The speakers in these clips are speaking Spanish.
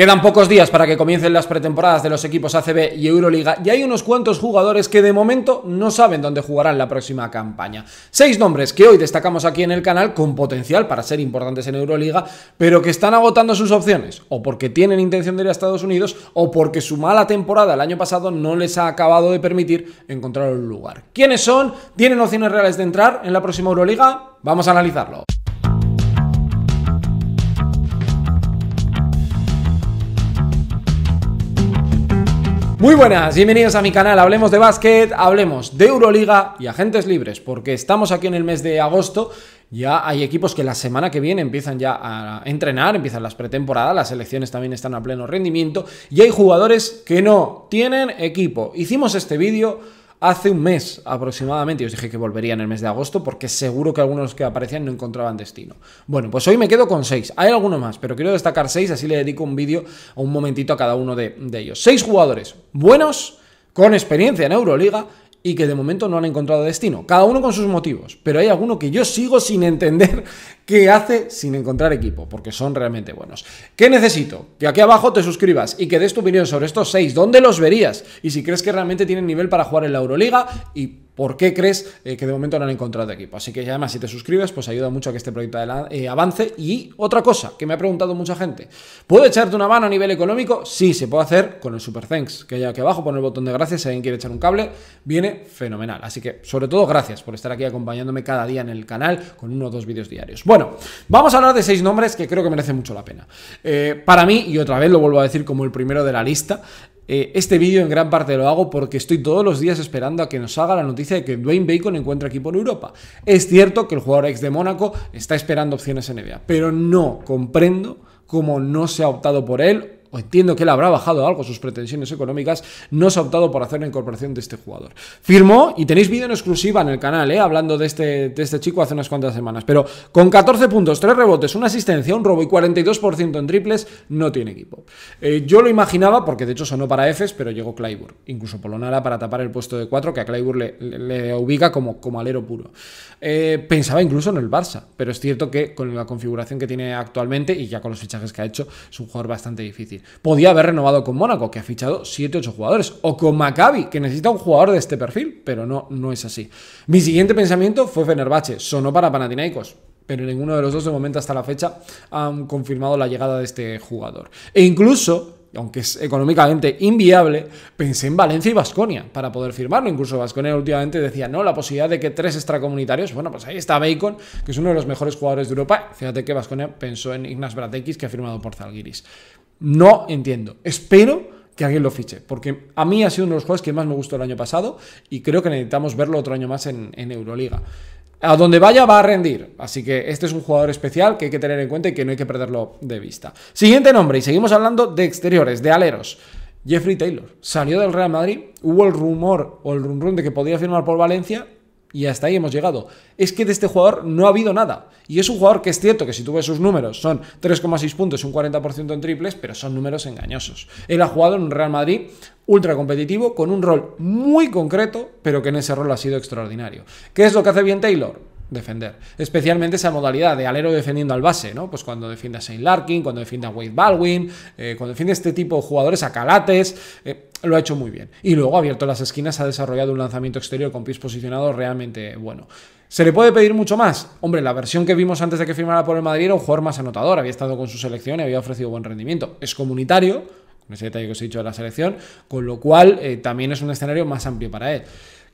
Quedan pocos días para que comiencen las pretemporadas de los equipos ACB y Euroliga y hay unos cuantos jugadores que de momento no saben dónde jugarán la próxima campaña. Seis nombres que hoy destacamos aquí en el canal con potencial para ser importantes en Euroliga, pero que están agotando sus opciones, o porque tienen intención de ir a Estados Unidos, o porque su mala temporada el año pasado no les ha acabado de permitir encontrar un lugar. ¿Quiénes son? ¿Tienen opciones reales de entrar en la próxima Euroliga? Vamos a analizarlo. Muy buenas, bienvenidos a mi canal. Hablemos de básquet, hablemos de Euroliga y agentes libres, porque estamos aquí en el mes de agosto. Ya hay equipos que la semana que viene empiezan ya a entrenar, empiezan las pretemporadas, las selecciones también están a pleno rendimiento y hay jugadores que no tienen equipo. Hicimos este vídeo hace un mes aproximadamente. Y os dije que volvería en el mes de agosto porque seguro que algunos que aparecían no encontraban destino. Bueno, pues hoy me quedo con seis. Hay algunos más, pero quiero destacar seis, así le dedico un vídeo o un momentito a cada uno de, ellos. Seis jugadores buenos, con experiencia en Euroliga y que de momento no han encontrado destino. Cada uno con sus motivos, pero hay alguno que yo sigo sin entender qué hace sin encontrar equipo, porque son realmente buenos. ¿Qué necesito? Que aquí abajo te suscribas y que des tu opinión sobre estos seis, dónde los verías y si crees que realmente tienen nivel para jugar en la Euroliga y por qué crees eh, que de momento no han encontrado equipo. Así que además, si te suscribes, pues ayuda mucho a que este proyecto eh, avance. Y otra cosa que me ha preguntado mucha gente, ¿puedo echarte una mano a nivel económico? Sí, se puede hacer con el Super Thanks, que hay aquí abajo, pon el botón de gracias, si alguien quiere echar un cable, viene fenomenal. Así que, sobre todo, gracias por estar aquí acompañándome cada día en el canal con uno o dos vídeos diarios. Bueno, vamos a hablar de seis nombres que creo que merece mucho la pena. Eh, para mí, y otra vez lo vuelvo a decir como el primero de la lista, eh, este vídeo en gran parte lo hago porque estoy todos los días esperando a que nos haga la noticia de que Dwayne Bacon encuentra equipo en Europa. Es cierto que el jugador ex de Mónaco está esperando opciones en NBA, pero no comprendo cómo no se ha optado por él o entiendo que él habrá bajado algo sus pretensiones económicas, no se ha optado por hacer la incorporación de este jugador. Firmó, y tenéis vídeo en exclusiva en el canal, eh, hablando de este, este chico hace unas cuantas semanas, pero con 14 puntos, 3 rebotes, una asistencia, un robo y 42% en triples, no tiene equipo. Eh, yo lo imaginaba, porque de hecho sonó para Efes, pero llegó Claibur, incluso Polonara para tapar el puesto de 4, que a Claibur le, ubica como, como alero puro. Eh, pensaba incluso en el Barça, pero es cierto que con la configuración que tiene actualmente y ya con los fichajes que ha hecho, es un jugador bastante difícil. Podía haber renovado con Mónaco, que ha fichado 7-8 jugadores, o con Maccabi, que necesita un jugador de este perfil, pero no, no es así. Mi siguiente pensamiento fue Fenerbahce, sonó para Panathinaikos, pero ninguno de los dos de momento hasta la fecha han confirmado la llegada de este jugador. E incluso aunque es económicamente inviable, pensé en Valencia y Basconia para poder firmarlo. Incluso Basconia últimamente decía, no, la posibilidad de que tres extracomunitarios, bueno, pues ahí está Bacon, que es uno de los mejores jugadores de Europa. Fíjate que Basconia pensó en Ignas Bratekis, que ha firmado por Zalgiris. No entiendo. Espero que alguien lo fiche, porque a mí ha sido uno de los juegos que más me gustó el año pasado y creo que necesitamos verlo otro año más en, en Euroliga. A donde vaya va a rendir. Así que este es un jugador especial que hay que tener en cuenta y que no hay que perderlo de vista. Siguiente nombre, y seguimos hablando de exteriores, de aleros. Jeffrey Taylor salió del Real Madrid, hubo el rumor o el rumrum de que podía firmar por Valencia, y hasta ahí hemos llegado. Es que de este jugador no ha habido nada. Y es un jugador que es cierto que si tú ves sus números son 3,6 puntos y un 40% en triples, pero son números engañosos. Él ha jugado en un Real Madrid ultra competitivo con un rol muy concreto, pero que en ese rol ha sido extraordinario. ¿Qué es lo que hace bien Taylor? defender. Especialmente esa modalidad de alero defendiendo al base, ¿no? Pues cuando defiende a Saint Larkin, cuando defiende a Wade Baldwin, eh, cuando defiende a este tipo de jugadores, a Calates, eh, lo ha hecho muy bien. Y luego, ha abierto las esquinas, ha desarrollado un lanzamiento exterior con pies posicionados realmente bueno. ¿Se le puede pedir mucho más? Hombre, la versión que vimos antes de que firmara por el Madrid era un jugador más anotador, había estado con su selección y había ofrecido buen rendimiento. Es comunitario, con ese detalle que os he dicho de la selección, con lo cual eh, también es un escenario más amplio para él.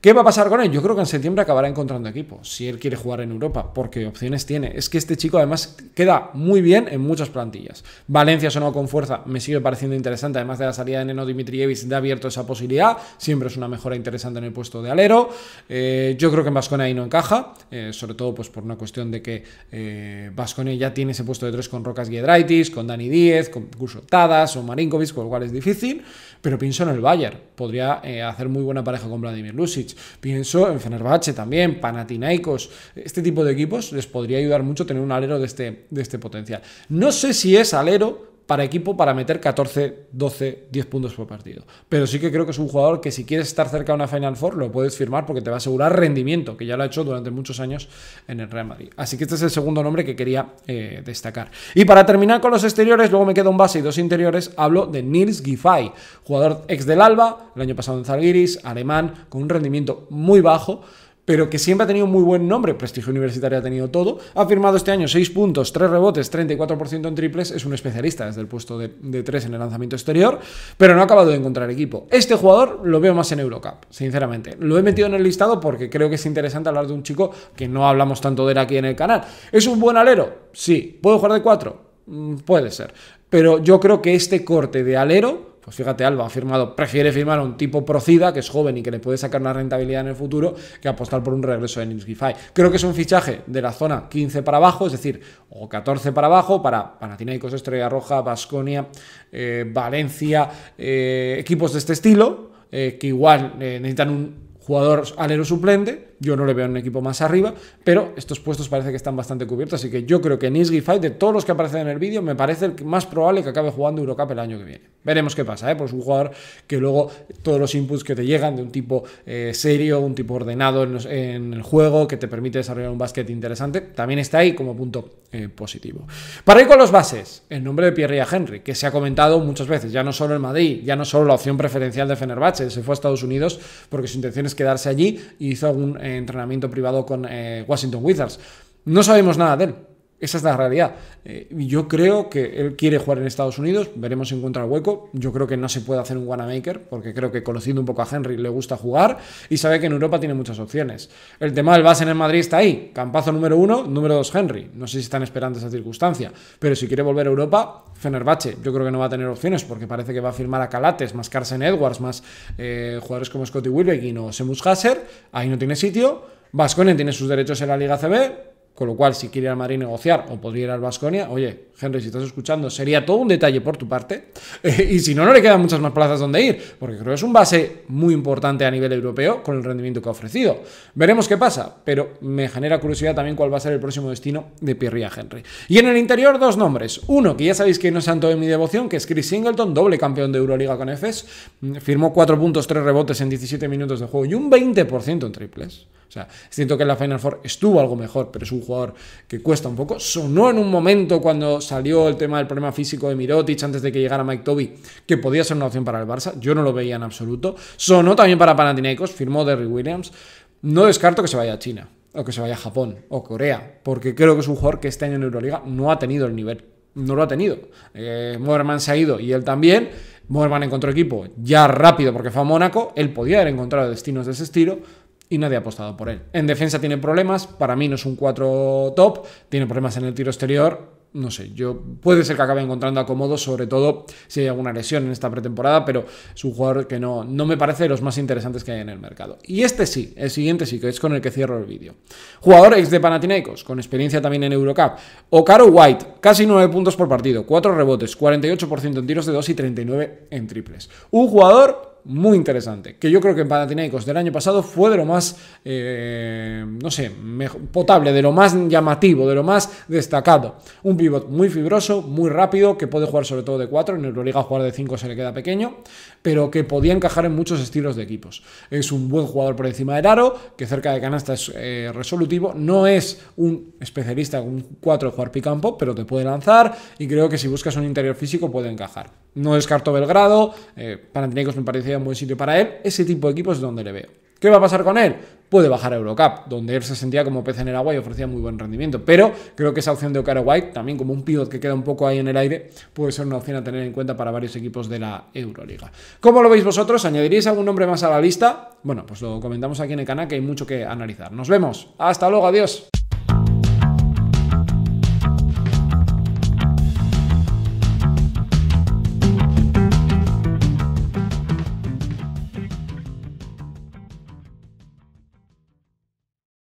¿Qué va a pasar con él? Yo creo que en septiembre acabará encontrando equipo, si él quiere jugar en Europa, porque opciones tiene. Es que este chico además queda muy bien en muchas plantillas. Valencia sonó con fuerza, me sigue pareciendo interesante, además de la salida de Neno Dimitrievich, de abierto esa posibilidad, siempre es una mejora interesante en el puesto de alero. Eh, yo creo que en Vasconia ahí no encaja, eh, sobre todo pues por una cuestión de que eh, ya tiene ese puesto de tres con Rocas Giedraitis, con Dani Díez, con Tadas o Marinkovic, con lo cual es difícil, pero pienso en el Bayern, podría eh, hacer muy buena pareja con Vladimir Lusic pienso en Fenerbahce también, Panathinaikos, este tipo de equipos les podría ayudar mucho tener un alero de este, de este potencial. No sé si es alero para equipo para meter 14, 12, 10 puntos por partido. Pero sí que creo que es un jugador que si quieres estar cerca de una Final Four lo puedes firmar porque te va a asegurar rendimiento, que ya lo ha hecho durante muchos años en el Real Madrid. Así que este es el segundo nombre que quería eh, destacar. Y para terminar con los exteriores, luego me queda un base y dos interiores, hablo de Nils Giffey, jugador ex del Alba, el año pasado en Zalgiris, alemán, con un rendimiento muy bajo pero que siempre ha tenido muy buen nombre, prestigio universitario ha tenido todo. Ha firmado este año 6 puntos, 3 rebotes, 34% en triples, es un especialista desde el puesto de, de 3 en el lanzamiento exterior, pero no ha acabado de encontrar equipo. Este jugador lo veo más en Eurocup, sinceramente. Lo he metido en el listado porque creo que es interesante hablar de un chico que no hablamos tanto de él aquí en el canal. ¿Es un buen alero? Sí. puedo jugar de 4? Mm, puede ser. Pero yo creo que este corte de alero pues fíjate, Alba ha firmado, prefiere firmar a un tipo procida, que es joven y que le puede sacar una rentabilidad en el futuro, que apostar por un regreso de Nilsgify. Creo que es un fichaje de la zona 15 para abajo, es decir, o 14 para abajo, para Panathinaikos, Estrella Roja, Basconia, eh, Valencia, eh, equipos de este estilo, eh, que igual necesitan un jugador alero suplente, yo no le veo un equipo más arriba, pero estos puestos parece que están bastante cubiertos, así que yo creo que Nisgi Fight, de todos los que aparecen en el vídeo, me parece el más probable que acabe jugando Eurocup el año que viene. Veremos qué pasa, ¿eh? Pues un jugador que luego todos los inputs que te llegan de un tipo eh, serio, un tipo ordenado en, el juego, que te permite desarrollar un básquet interesante, también está ahí como punto eh, positivo. Para ir con los bases, el nombre de Pierre y Henry, que se ha comentado muchas veces, ya no solo en Madrid, ya no solo la opción preferencial de Fenerbahce, se fue a Estados Unidos porque su intención es quedarse allí y hizo algún entrenamiento privado con eh, Washington Wizards. No sabemos nada de él. Esa es la realidad. Eh, yo creo que él quiere jugar en Estados Unidos, veremos si encuentra el hueco. Yo creo que no se puede hacer un Wanamaker, porque creo que conociendo un poco a Henry le gusta jugar y sabe que en Europa tiene muchas opciones. El tema del base en el Madrid está ahí. Campazo número uno, número dos Henry. No sé si están esperando esa circunstancia, pero si quiere volver a Europa, Fenerbahce. Yo creo que no va a tener opciones, porque parece que va a firmar a Calates, más Carson Edwards, más eh, jugadores como Scotty Wilbekin o Semus Hasser. Ahí no tiene sitio. Vasconen tiene sus derechos en la Liga CB con lo cual, si quiere ir al Madrid negociar o podría ir al Vasconia, oye, Henry, si estás escuchando, sería todo un detalle por tu parte. Eh, y si no, no le quedan muchas más plazas donde ir, porque creo que es un base muy importante a nivel europeo con el rendimiento que ha ofrecido. Veremos qué pasa, pero me genera curiosidad también cuál va a ser el próximo destino de Pierre Henry. Y en el interior, dos nombres. Uno, que ya sabéis que no es santo de mi devoción, que es Chris Singleton, doble campeón de Euroliga con EFES. Mm, firmó 4 puntos, 3 rebotes en 17 minutos de juego y un 20% en triples. O sea, siento que en la Final Four estuvo algo mejor, pero es un jugador que cuesta un poco. Sonó en un momento cuando salió el tema del problema físico de Mirotic antes de que llegara Mike Toby, que podía ser una opción para el Barça. Yo no lo veía en absoluto. Sonó también para Panathinaikos, firmó Derry Williams. No descarto que se vaya a China, o que se vaya a Japón, o Corea, porque creo que es un jugador que este año en Euroliga no ha tenido el nivel. No lo ha tenido. Eh, Moerman se ha ido y él también. Moerman encontró equipo ya rápido porque fue a Mónaco. Él podía haber encontrado destinos de ese estilo y nadie ha apostado por él. En defensa tiene problemas, para mí no es un 4 top, tiene problemas en el tiro exterior, no sé, yo puede ser que acabe encontrando acomodo, sobre todo si hay alguna lesión en esta pretemporada, pero es un jugador que no, no me parece de los más interesantes que hay en el mercado. Y este sí, el siguiente sí, que es con el que cierro el vídeo. Jugador ex de Panathinaikos, con experiencia también en Eurocup. Ocaro White, casi 9 puntos por partido, 4 rebotes, 48% en tiros de 2 y 39 en triples. Un jugador muy interesante. Que yo creo que en Panathinaikos del año pasado fue de lo más, eh, no sé, potable, de lo más llamativo, de lo más destacado. Un pivot muy fibroso, muy rápido, que puede jugar sobre todo de 4. En Euroliga jugar de 5 se le queda pequeño, pero que podía encajar en muchos estilos de equipos. Es un buen jugador por encima del aro, que cerca de canasta es eh, resolutivo. No es un especialista, un 4 de jugar pick and pop, pero te puede lanzar. Y creo que si buscas un interior físico puede encajar. No descarto Belgrado, eh, Panathinaikos me parecía un buen sitio para él. Ese tipo de equipos es donde le veo. ¿Qué va a pasar con él? Puede bajar a Eurocup, donde él se sentía como pez en el agua y ofrecía muy buen rendimiento. Pero creo que esa opción de Okara White, también como un pivot que queda un poco ahí en el aire, puede ser una opción a tener en cuenta para varios equipos de la Euroliga. ¿Cómo lo veis vosotros? ¿Añadiríais algún nombre más a la lista? Bueno, pues lo comentamos aquí en el canal que hay mucho que analizar. Nos vemos. Hasta luego, adiós.